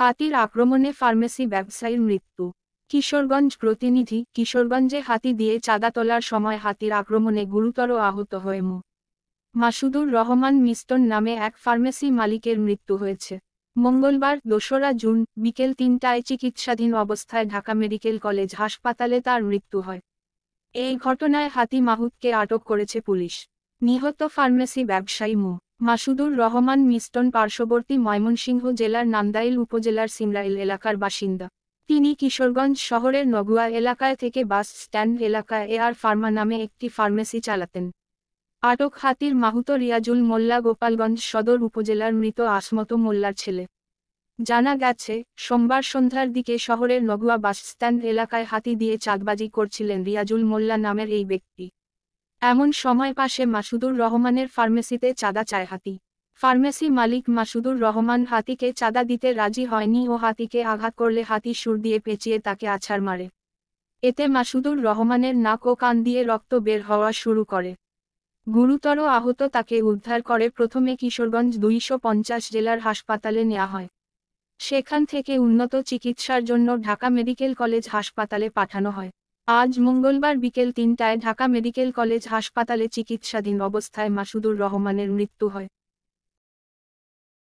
হাতির আক্রমণে ফার্মেসি ব্যবসায়ীর মৃত্যু কিশোরগঞ্জ প্রতিনিধি কিশোরগঞ্জে হাতি দিয়ে চাঁদা তোলার সময় হাতির আক্রমণে গুরুতর আহত হয়ে মো মাসুদুর রহমান মিস্টন নামে এক ফার্মেসি মালিকের মৃত্যু হয়েছে মঙ্গলবার দোসরা জুন বিকেল তিনটায় চিকিৎসাধীন অবস্থায় ঢাকা মেডিকেল কলেজ হাসপাতালে তার মৃত্যু হয় এই ঘটনায় হাতি মাহুতকে আটক করেছে পুলিশ নিহত ফার্মেসি ব্যবসায়ী মো মাসুদুর রহমান মিস্টন পার্শ্ববর্তী ময়মনসিংহ জেলার নান্দাইল উপজেলার সিমরাইল এলাকার বাসিন্দা তিনি কিশোরগঞ্জ শহরের নগুয়া এলাকায় থেকে বাস স্ট্যান্ড এলাকায় এআর ফার্মা নামে একটি ফার্মেসি চালাতেন আটক হাতির মাহুত রিয়াজুল মোল্লা গোপালগঞ্জ সদর উপজেলার মৃত আসমত মোল্লার ছেলে জানা গেছে সোমবার সন্ধ্যার দিকে শহরের নগুয়া বাস স্ট্যান্ড এলাকায় হাতি দিয়ে চাঁদবাজি করছিলেন রিয়াজুল মোল্লা নামের এই ব্যক্তি এমন সময় পাশে মাসুদুর রহমানের ফার্মেসিতে চাঁদা চায় হাতি ফার্মেসি মালিক মাসুদুর রহমান হাতিকে চাঁদা দিতে রাজি হয়নি ও হাতিকে আঘাত করলে হাতি সুর দিয়ে পেঁচিয়ে তাকে আছাড় মারে এতে মাসুদুর রহমানের নাক ও কান দিয়ে রক্ত বের হওয়া শুরু করে গুরুতর আহত তাকে উদ্ধার করে প্রথমে কিশোরগঞ্জ দুইশো জেলার হাসপাতালে নেওয়া হয় সেখান থেকে উন্নত চিকিৎসার জন্য ঢাকা মেডিকেল কলেজ হাসপাতালে পাঠানো হয় আজ মঙ্গলবার বিকেল তিনটায় ঢাকা মেডিকেল কলেজ হাসপাতালে চিকিৎসাধীন অবস্থায় মাসুদুর রহমানের মৃত্যু হয়